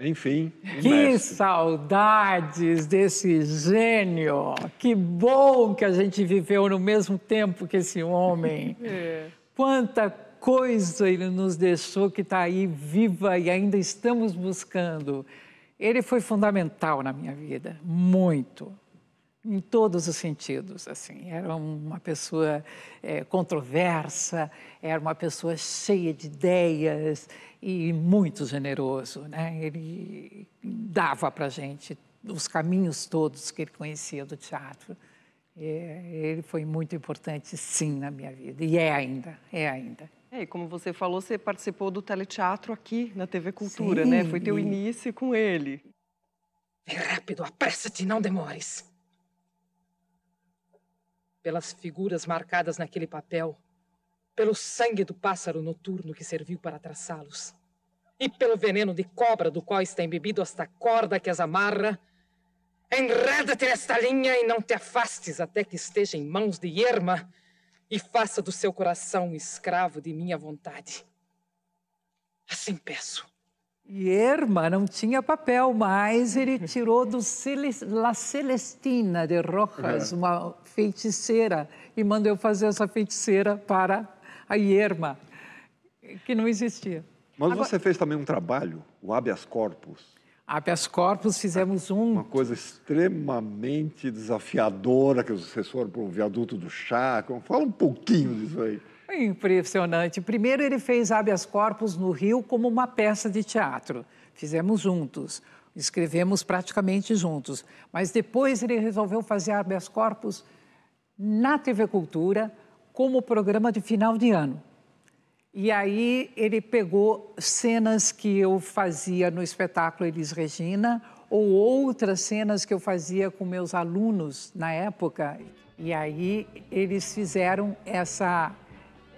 Enfim. Um que mestre. saudades desse gênio! Que bom que a gente viveu no mesmo tempo que esse homem. É. Quanta coisa Ele nos deixou que está aí viva e ainda estamos buscando. Ele foi fundamental na minha vida, muito, em todos os sentidos. Assim, era uma pessoa é, controversa, era uma pessoa cheia de ideias e muito generoso. Né? Ele dava para gente os caminhos todos que ele conhecia do teatro. É, ele foi muito importante, sim, na minha vida. E é ainda, é ainda. É, e como você falou, você participou do teleteatro aqui na TV Cultura, Sim. né? Foi teu início com ele. Vem rápido, apressa-te, não demores. Pelas figuras marcadas naquele papel, pelo sangue do pássaro noturno que serviu para traçá-los, e pelo veneno de cobra do qual está embebido esta corda que as amarra, enreda-te nesta linha e não te afastes até que esteja em mãos de Irma, e faça do seu coração um escravo de minha vontade. Assim peço. Irma não tinha papel, mas ele tirou do La Celestina de Rojas, é. uma feiticeira, e mandou fazer essa feiticeira para a Irma que não existia. Mas Agora... você fez também um trabalho, o habeas corpus, habeas corpus, fizemos um... Uma coisa extremamente desafiadora, que vocês foram para o viaduto do chá. Fala um pouquinho disso aí. Impressionante. Primeiro, ele fez habeas corpus no Rio como uma peça de teatro. Fizemos juntos, escrevemos praticamente juntos. Mas depois ele resolveu fazer habeas corpus na TV Cultura como programa de final de ano. E aí ele pegou cenas que eu fazia no espetáculo Elis Regina ou outras cenas que eu fazia com meus alunos na época. E aí eles fizeram essa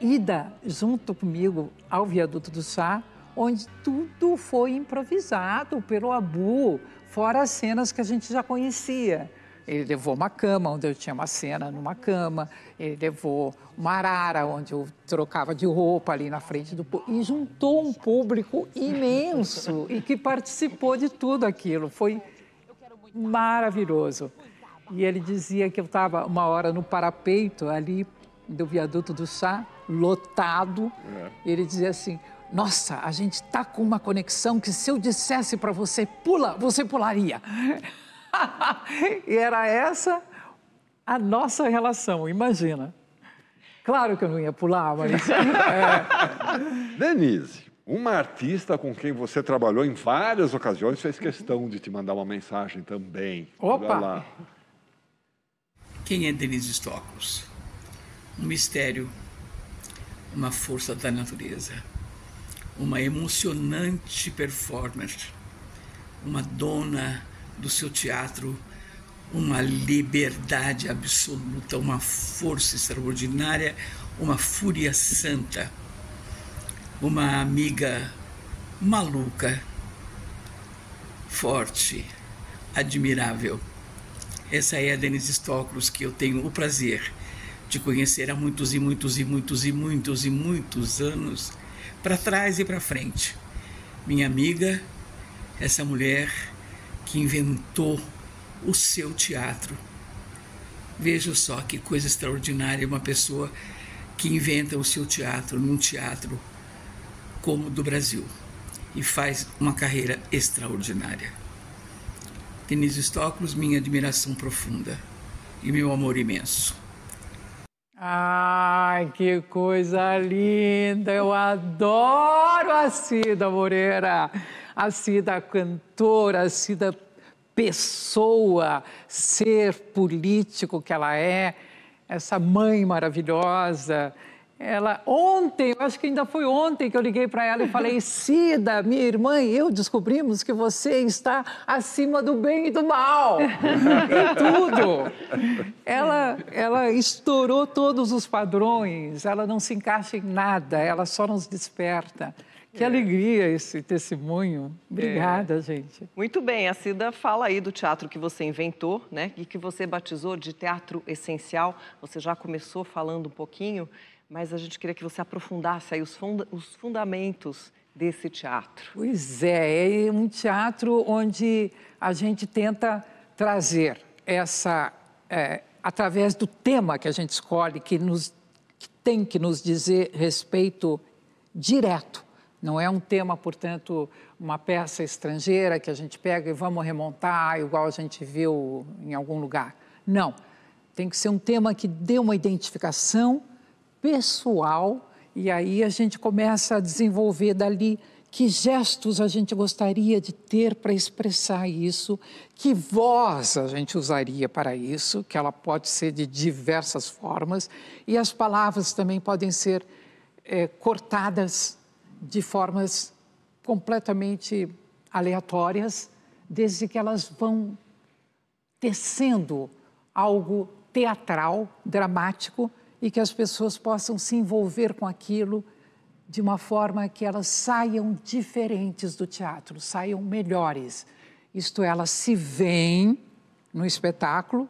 ida junto comigo ao Viaduto do Sá, onde tudo foi improvisado pelo Abu, fora as cenas que a gente já conhecia. Ele levou uma cama, onde eu tinha uma cena numa cama. Ele levou uma arara, onde eu trocava de roupa ali na frente do E juntou um público imenso e que participou de tudo aquilo. Foi maravilhoso. E ele dizia que eu estava uma hora no parapeito ali do viaduto do chá, lotado. E é. Ele dizia assim: Nossa, a gente tá com uma conexão que se eu dissesse para você pula, você pularia. [LAUGHS] e era essa a nossa relação, imagina. Claro que eu não ia pular, mas. [LAUGHS] é. Denise, uma artista com quem você trabalhou em várias ocasiões fez questão de te mandar uma mensagem também. Opa! Quem é Denise Stokos? Um mistério, uma força da natureza, uma emocionante performance, uma dona do seu teatro uma liberdade absoluta, uma força extraordinária, uma fúria santa, uma amiga maluca, forte, admirável. Essa é a Denise Stokros que eu tenho o prazer de conhecer há muitos e muitos e muitos e muitos e muitos anos, para trás e para frente. Minha amiga, essa mulher que inventou o seu teatro. Veja só que coisa extraordinária uma pessoa que inventa o seu teatro num teatro como o do Brasil e faz uma carreira extraordinária. Denise Stoklos, minha admiração profunda e meu amor imenso. Ai, que coisa linda! Eu adoro a Cida Moreira! a Cida cantora, a Cida pessoa, ser político que ela é, essa mãe maravilhosa. Ela, ontem, eu acho que ainda foi ontem que eu liguei para ela e falei: [LAUGHS] Cida, minha irmã e eu descobrimos que você está acima do bem e do mal, [LAUGHS] em tudo. Ela, ela estourou todos os padrões, ela não se encaixa em nada, ela só nos desperta. Que é. alegria esse testemunho. É. Obrigada, é. gente. Muito bem, a Cida fala aí do teatro que você inventou, né? E que você batizou de teatro essencial. Você já começou falando um pouquinho, mas a gente queria que você aprofundasse aí os, funda os fundamentos desse teatro. Pois é, é um teatro onde a gente tenta trazer essa. É, através do tema que a gente escolhe, que, nos, que tem que nos dizer respeito direto não é um tema, portanto, uma peça estrangeira que a gente pega e vamos remontar, igual a gente viu em algum lugar. Não. Tem que ser um tema que dê uma identificação pessoal e aí a gente começa a desenvolver dali que gestos a gente gostaria de ter para expressar isso, que voz a gente usaria para isso, que ela pode ser de diversas formas e as palavras também podem ser é, cortadas de formas completamente aleatórias, desde que elas vão tecendo algo teatral, dramático, e que as pessoas possam se envolver com aquilo de uma forma que elas saiam diferentes do teatro, saiam melhores. Isto é, elas se veem no espetáculo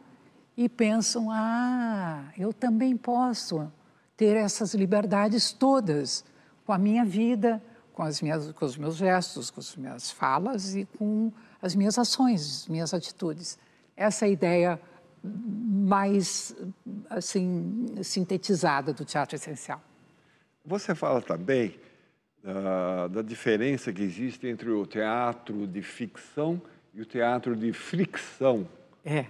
e pensam: ah, eu também posso ter essas liberdades todas com a minha vida, com, as minhas, com os meus gestos, com as minhas falas e com as minhas ações, minhas atitudes. Essa é a ideia mais assim sintetizada do teatro essencial. Você fala também da, da diferença que existe entre o teatro de ficção e o teatro de fricção. É.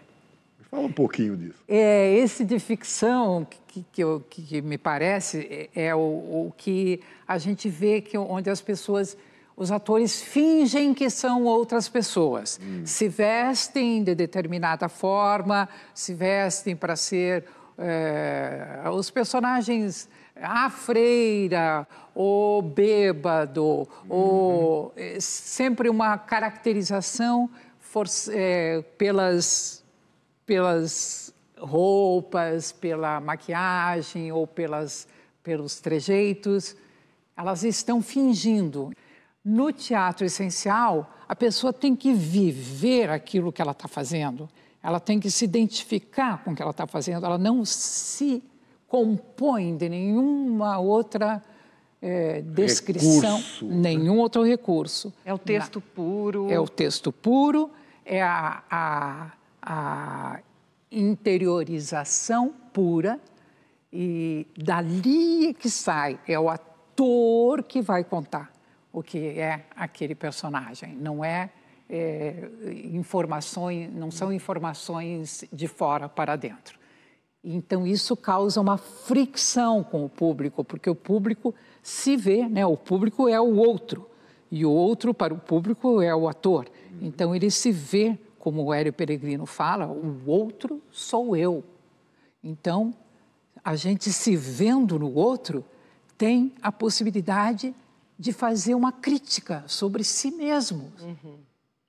Fala um pouquinho disso. É, esse de ficção, que, que, eu, que me parece, é, é o, o, que a gente vê que onde as pessoas. Os atores fingem que são outras pessoas, hum. se vestem de determinada forma, se vestem para ser é, os personagens a freira, o bêbado, uhum. ou eh, é, sempre uma caracterização for, é, eh, pelas pelas roupas, pela maquiagem ou pelas, pelos trejeitos. Elas estão fingindo. No teatro essencial, a pessoa tem que viver aquilo que ela está fazendo, ela tem que se identificar com o que ela está fazendo, ela não se compõe de nenhuma outra é, descrição, recurso. Né? nenhum outro recurso. É o texto Na, puro. É o texto puro, é a, a a interiorização pura e dali é que sai é o ator que vai contar o que é aquele personagem, não é, é informações, não são informações de fora para dentro. Então isso causa uma fricção com o público, porque o público se vê, né? O público é o outro e o outro para o público é o ator. Então ele se vê como o Hélio Peregrino fala, o outro sou eu. Então, a gente se vendo no outro tem a possibilidade de fazer uma crítica sobre si mesmo. Uhum.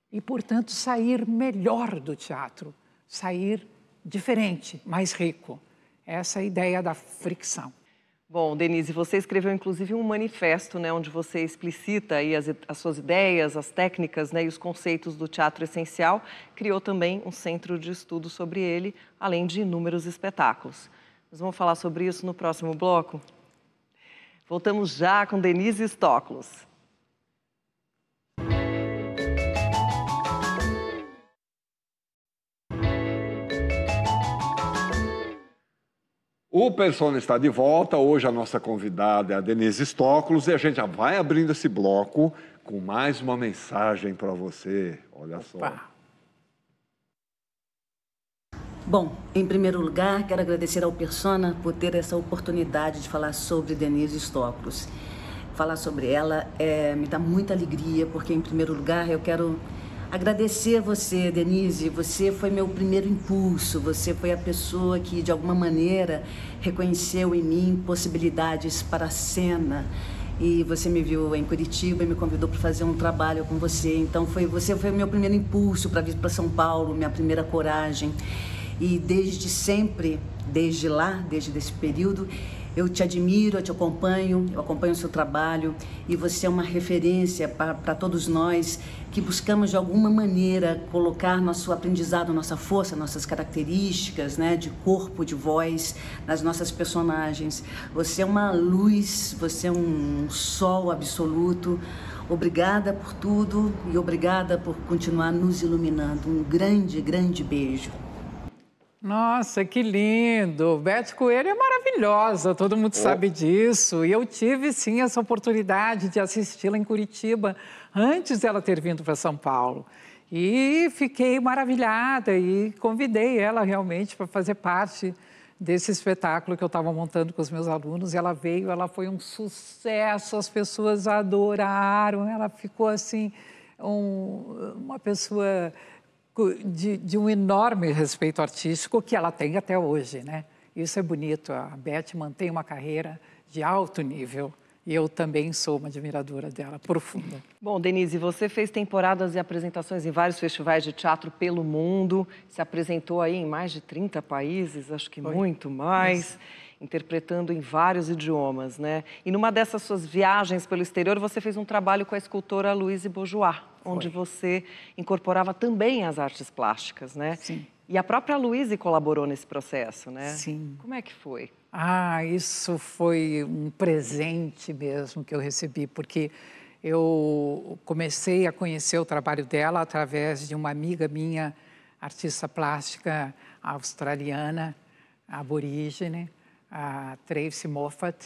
E, portanto, sair melhor do teatro, sair diferente, mais rico. Essa é a ideia da fricção. Bom, Denise, você escreveu inclusive um manifesto, né, onde você explicita aí as, as suas ideias, as técnicas, né, e os conceitos do teatro essencial. Criou também um centro de estudo sobre ele, além de inúmeros espetáculos. Nós vamos falar sobre isso no próximo bloco. Voltamos já com Denise Stoklos. O Persona está de volta. Hoje a nossa convidada é a Denise Estóculos e a gente já vai abrindo esse bloco com mais uma mensagem para você. Olha Opa. só. Bom, em primeiro lugar, quero agradecer ao Persona por ter essa oportunidade de falar sobre Denise Estóculos. Falar sobre ela é, me dá muita alegria, porque, em primeiro lugar, eu quero Agradecer você, Denise. Você foi meu primeiro impulso. Você foi a pessoa que, de alguma maneira, reconheceu em mim possibilidades para a cena. E você me viu em Curitiba e me convidou para fazer um trabalho com você. Então, foi você foi meu primeiro impulso para vir para São Paulo, minha primeira coragem. E desde sempre, desde lá, desde esse período, eu te admiro, eu te acompanho, eu acompanho o seu trabalho e você é uma referência para todos nós que buscamos de alguma maneira colocar nosso aprendizado, nossa força, nossas características, né, de corpo, de voz, nas nossas personagens. Você é uma luz, você é um sol absoluto. Obrigada por tudo e obrigada por continuar nos iluminando. Um grande, grande beijo. Nossa, que lindo! Beth Coelho é maravilhosa, todo mundo oh. sabe disso. E eu tive sim essa oportunidade de assisti-la em Curitiba antes dela ter vindo para São Paulo. E fiquei maravilhada e convidei ela realmente para fazer parte desse espetáculo que eu estava montando com os meus alunos. Ela veio, ela foi um sucesso, as pessoas adoraram, ela ficou assim um, uma pessoa de, de, um enorme respeito artístico que ela tem até hoje, né? Isso é bonito. A Beth mantém uma carreira de alto nível. E eu também sou uma admiradora dela, profunda. Bom, Denise, você fez temporadas e apresentações em vários festivais de teatro pelo mundo, se apresentou aí em mais de 30 países, acho que Foi. muito mais. Isso interpretando em vários idiomas, né? E numa dessas suas viagens pelo exterior, você fez um trabalho com a escultora Louise Bourgeois, onde Foi. você incorporava também as artes plásticas, né? Sim. E a própria Luísa colaborou nesse processo, né? Sim. Como é que foi? Ah, isso foi um presente mesmo que eu recebi, porque eu comecei a conhecer o trabalho dela através de uma amiga minha, artista plástica australiana, aborígene, a Tracy Moffat,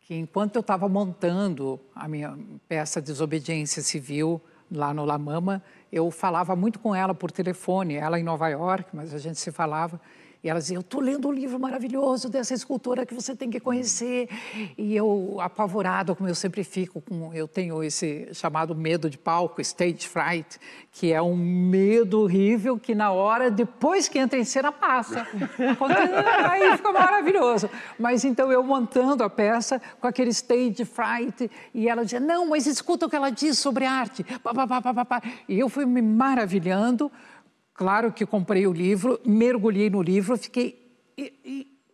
que enquanto eu estava montando a minha peça Desobediência Civil lá no La Mama, eu falava muito com ela por telefone, ela em Nova York, mas a gente se falava. E ela dizia, eu estou lendo um livro maravilhoso dessa escultora que você tem que conhecer. E eu, apavorada, como eu sempre fico, com, eu tenho esse chamado medo de palco, stage fright, que é um medo horrível que na hora, depois que entra em cena, passa. [LAUGHS] aí fica maravilhoso. Mas então eu montando a peça com aquele stage fright, e ela dizia, não, mas escuta o que ela diz sobre arte. E eu fui me maravilhando Claro que comprei o livro, mergulhei no livro, fiquei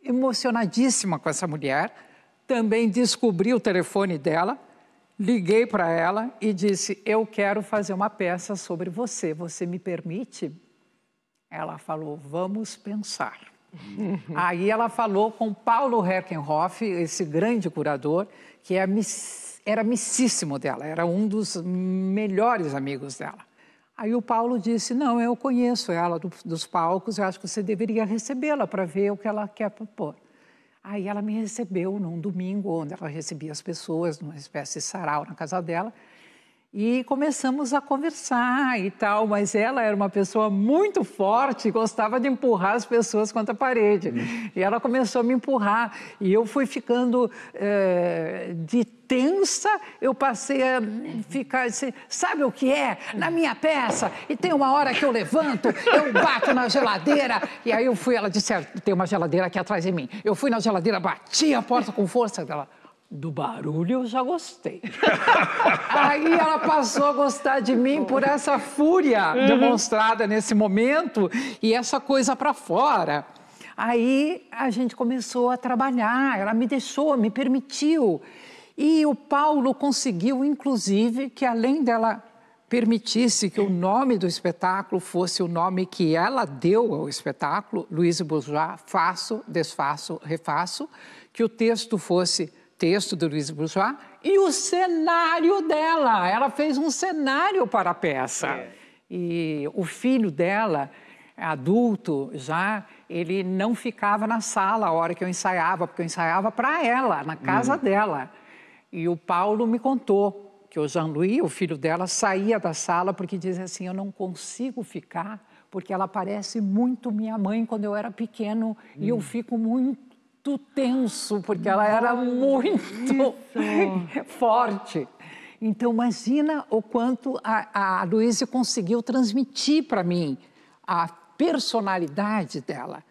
emocionadíssima com essa mulher. Também descobri o telefone dela, liguei para ela e disse: Eu quero fazer uma peça sobre você, você me permite? Ela falou: Vamos pensar. Uhum. Aí ela falou com Paulo Herkenhoff, esse grande curador, que é era amicíssimo dela, era um dos melhores amigos dela. Aí o Paulo disse: Não, eu conheço ela do, dos palcos, eu acho que você deveria recebê-la para ver o que ela quer propor. Aí ela me recebeu num domingo, onde ela recebia as pessoas, numa espécie de sarau na casa dela e começamos a conversar e tal, mas ela era uma pessoa muito forte, gostava de empurrar as pessoas contra a parede. Uhum. E ela começou a me empurrar e eu fui ficando é, de tensa, eu passei a ficar assim, sabe o que é? Na minha peça, e tem uma hora que eu levanto, eu bato na geladeira, e aí eu fui, ela disse, ah, tem uma geladeira aqui atrás de mim. Eu fui na geladeira, bati a porta com força dela. Do barulho eu já gostei. [LAUGHS] Aí ela passou a gostar de mim por essa fúria uhum. demonstrada nesse momento e essa coisa para fora. Aí a gente começou a trabalhar, ela me deixou, me permitiu. E o Paulo conseguiu, inclusive, que além dela permitisse que o nome do espetáculo fosse o nome que ela deu ao espetáculo, Luiz Bourgeois, Faço, Desfaço, Refaço, que o texto fosse texto do Luiz Bourgeois, e o cenário dela. Ela fez um cenário para a peça. É. E o filho dela, adulto já, ele não ficava na sala a hora que eu ensaiava, porque eu ensaiava para ela, na casa hum. dela. E o Paulo me contou que o Jean-Louis, o filho dela, saía da sala porque dizia assim: Eu não consigo ficar porque ela parece muito minha mãe quando eu era pequeno hum. e eu hum. fico muito muito tenso, porque ela era muito [LAUGHS] forte. Então, imagina o quanto a, a Luísa conseguiu transmitir para mim a personalidade dela,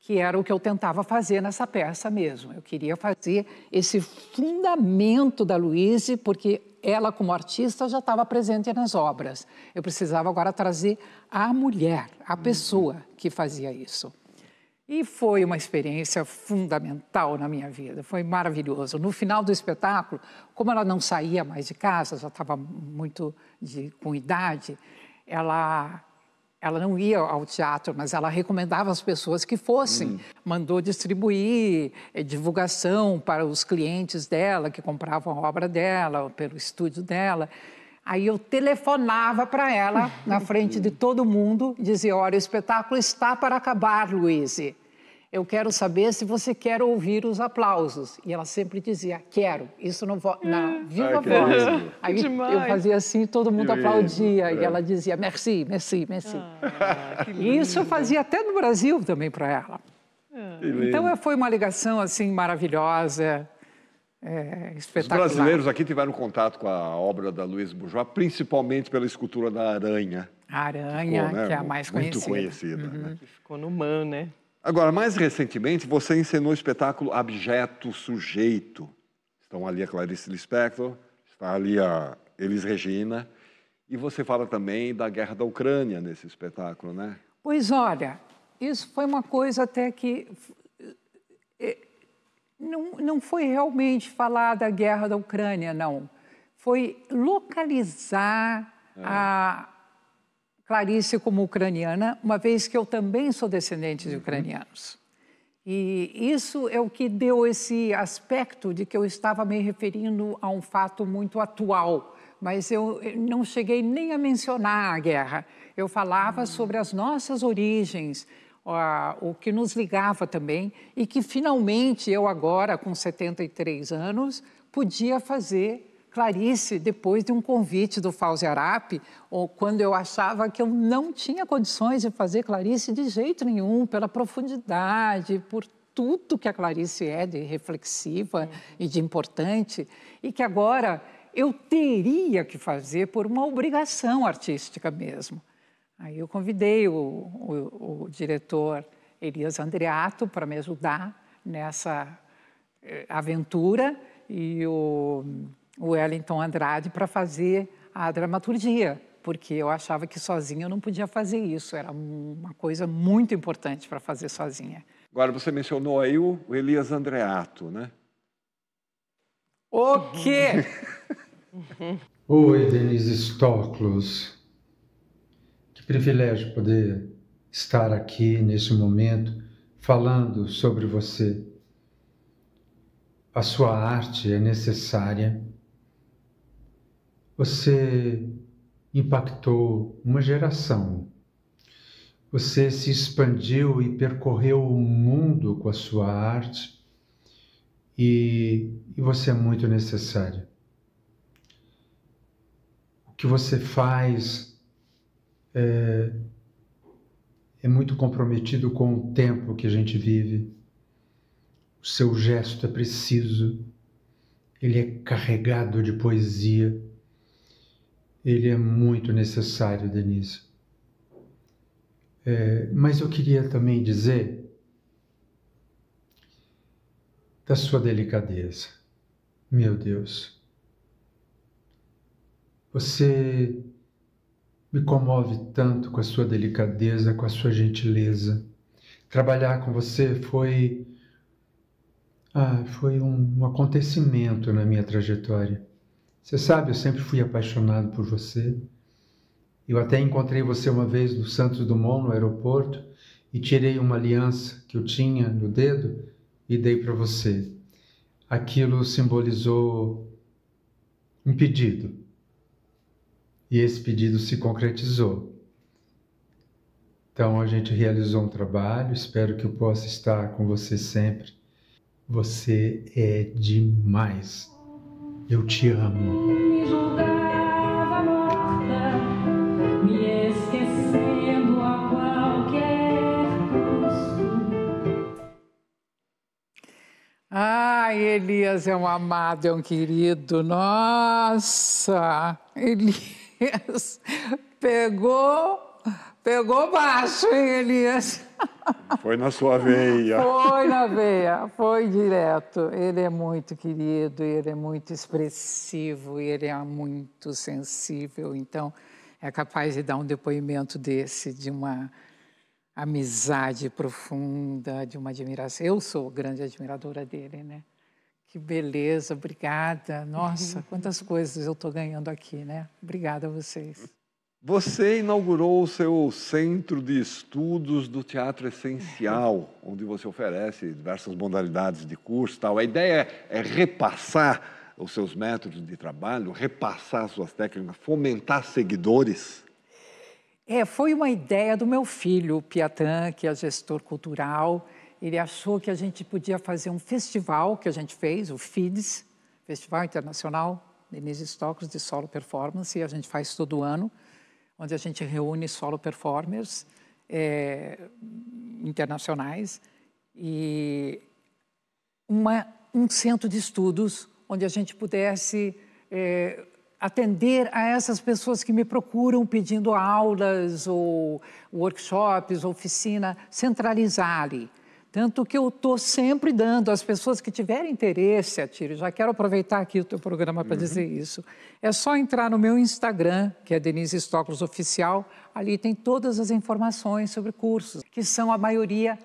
que era o que eu tentava fazer nessa peça mesmo. Eu queria fazer esse fundamento da Luísa, porque ela, como artista, já estava presente nas obras. Eu precisava agora trazer a mulher, a uhum. pessoa que fazia isso. E foi uma experiência fundamental na minha vida, foi maravilhoso. No final do espetáculo, como ela não saía mais de casa, já estava muito de, com idade, ela, ela não ia ao teatro, mas ela recomendava às pessoas que fossem. Hum. Mandou distribuir eh, divulgação para os clientes dela, que compravam a obra dela, pelo estúdio dela. Aí eu telefonava para ela, na frente de [LAUGHS] todo mundo, dizia: Olha, o espetáculo está para acabar, Luíse eu quero saber se você quer ouvir os aplausos. E ela sempre dizia, quero. Isso não vou ah. na viva Ai, voz. Lindo. Aí Demais. eu fazia assim, todo mundo que aplaudia. Lindo. E é. ela dizia, merci, merci, merci. Ah, e isso eu fazia até no Brasil também para ela. Então é, foi uma ligação assim maravilhosa. É, espetacular. Os brasileiros aqui tiveram contato com a obra da Luiz Bourgeois, principalmente pela escultura da aranha. A aranha, que, ficou, né, que é a mais muito conhecida. Muito conhecida. Né? Uhum. Né? ficou no Man, né? Agora, mais recentemente, você encenou o espetáculo Abjeto Sujeito. Estão ali a Clarice Lispector, está ali a Elis Regina. E você fala também da guerra da Ucrânia nesse espetáculo, né? Pois olha, isso foi uma coisa até que eh, não, não foi realmente falar da guerra da Ucrânia, não. Foi localizar é. a, Clarice como ucraniana, uma vez que eu também sou descendente de uhum. ucranianos. E isso é o que deu esse aspecto de que eu estava me referindo a um fato muito atual, mas eu não cheguei nem a mencionar a guerra. Eu falava hum. sobre as nossas origens, o que nos ligava também, e que finalmente eu, agora com 73 anos, podia fazer Clarice, depois de um convite do Fauzi Arap, quando eu achava que eu não tinha condições de fazer Clarice de jeito nenhum, pela profundidade, por tudo que a Clarice é de reflexiva é. e de importante, e que agora eu teria que fazer por uma obrigação artística mesmo. Aí eu convidei o, o, o diretor Elias Andreato para me ajudar nessa eh, aventura e o o Wellington Andrade para fazer a dramaturgia, porque eu achava que sozinha eu não podia fazer isso, era uma coisa muito importante para fazer sozinha. Agora, você mencionou aí o Elias Andreato, né? O uhum. quê? [LAUGHS] Oi, Denise Stoklos. Que privilégio poder estar aqui nesse momento falando sobre você. A sua arte é necessária você impactou uma geração. Você se expandiu e percorreu o mundo com a sua arte e, e você é muito necessário. O que você faz é, é muito comprometido com o tempo que a gente vive. O seu gesto é preciso, ele é carregado de poesia ele é muito necessário, Denise. É, mas eu queria também dizer da sua delicadeza. Meu Deus. Você me comove tanto com a sua delicadeza, com a sua gentileza. Trabalhar com você foi ah, foi um, um acontecimento na minha trajetória. Você sabe, eu sempre fui apaixonado por você. Eu até encontrei você uma vez no Santos Dumont, no aeroporto, e tirei uma aliança que eu tinha no dedo e dei para você. Aquilo simbolizou um pedido. E esse pedido se concretizou. Então a gente realizou um trabalho, espero que eu possa estar com você sempre. Você é demais, eu te amo. Me julgava morta, me esquecendo a qualquer custo. Ai, Elias é um amado, é um querido. Nossa, Elias [LAUGHS] pegou, pegou baixo, hein, Elias? Foi na sua veia. Foi na veia, foi direto. Ele é muito querido, ele é muito expressivo, ele é muito sensível. Então, é capaz de dar um depoimento desse, de uma amizade profunda, de uma admiração. Eu sou grande admiradora dele, né? Que beleza, obrigada. Nossa, uhum. quantas coisas eu estou ganhando aqui, né? Obrigada a vocês. Você inaugurou o seu Centro de Estudos do Teatro Essencial, onde você oferece diversas modalidades de curso tal. A ideia é repassar os seus métodos de trabalho, repassar suas técnicas, fomentar seguidores. É, foi uma ideia do meu filho, o Piatan, que é gestor cultural. Ele achou que a gente podia fazer um festival que a gente fez, o FIDES, Festival Internacional Denise Stocks de Solo Performance, e a gente faz todo ano onde a gente reúne solo performers é, internacionais e uma, um centro de estudos onde a gente pudesse é, atender a essas pessoas que me procuram pedindo aulas ou workshops, oficina, centralizar ali. Tanto que eu estou sempre dando às pessoas que tiverem interesse, Atire, já quero aproveitar aqui o teu programa para uhum. dizer isso. É só entrar no meu Instagram, que é Denise Stoklos Oficial, ali tem todas as informações sobre cursos, que são a maioria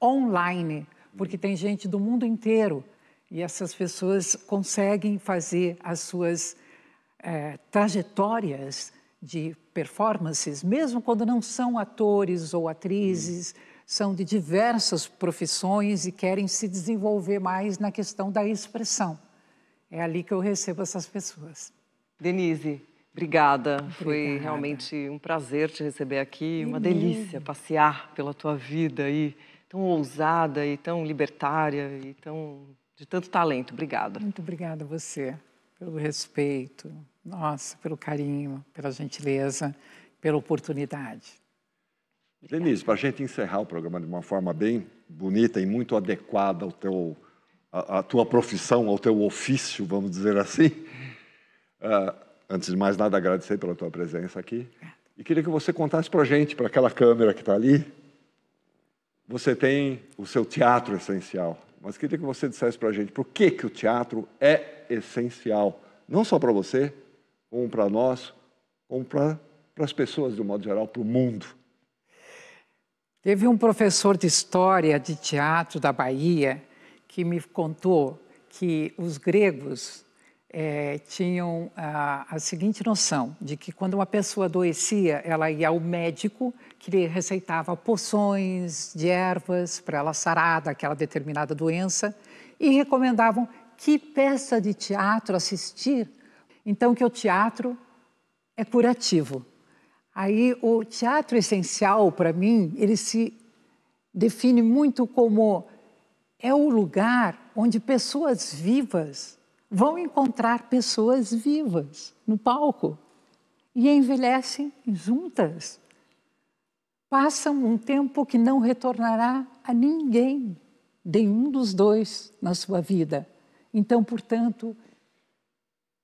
online, porque tem gente do mundo inteiro e essas pessoas conseguem fazer as suas é, trajetórias de performances, mesmo quando não são atores ou uhum. atrizes. Uhum são de diversas profissões e querem se desenvolver mais na questão da expressão. É ali que eu recebo essas pessoas. Denise, Obrigada. Obrigada. Foi realmente um prazer te receber aqui, uma delícia passear pela tua vida aí, tão ousada e tão libertária e tão de tanto talento. Obrigada. Muito obrigada a você pelo respeito, nossa, pelo carinho, pela gentileza, pela oportunidade. Obrigada. Denise, para a gente encerrar o programa de uma forma bem bonita e muito adequada ao teu, à, à tua profissão, ao teu ofício, vamos dizer assim, uh, antes de mais nada, agradecer pela tua presença aqui. E queria que você contasse para a gente, para aquela câmera que está ali, você tem o seu teatro essencial, mas queria que você dissesse para a gente por que, que o teatro é essencial, não só para você, como para nós, como para as pessoas, de um modo geral, para o mundo. Teve um professor de história de teatro da Bahia que me contou que os gregos é, tinham a, a, seguinte noção de que quando uma pessoa adoecia, ela ia ao médico que lhe receitava poções de ervas para ela sarar daquela determinada doença e recomendavam que peça de teatro assistir. Então, que o teatro é curativo. Aí o teatro essencial, para mim, ele se define muito como é o lugar onde pessoas vivas vão encontrar pessoas vivas no palco e envelhecem juntas. Passam um tempo que não retornará a ninguém, nenhum dos dois na sua vida. Então, portanto,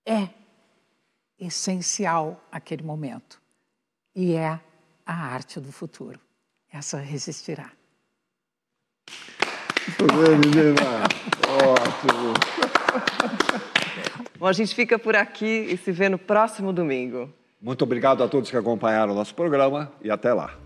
é essencial aquele momento e é a arte do futuro. Essa é resistirá. Ótimo. Bom, a gente fica por aqui e se vê no próximo domingo. Muito obrigado a todos que acompanharam o nosso programa e até lá.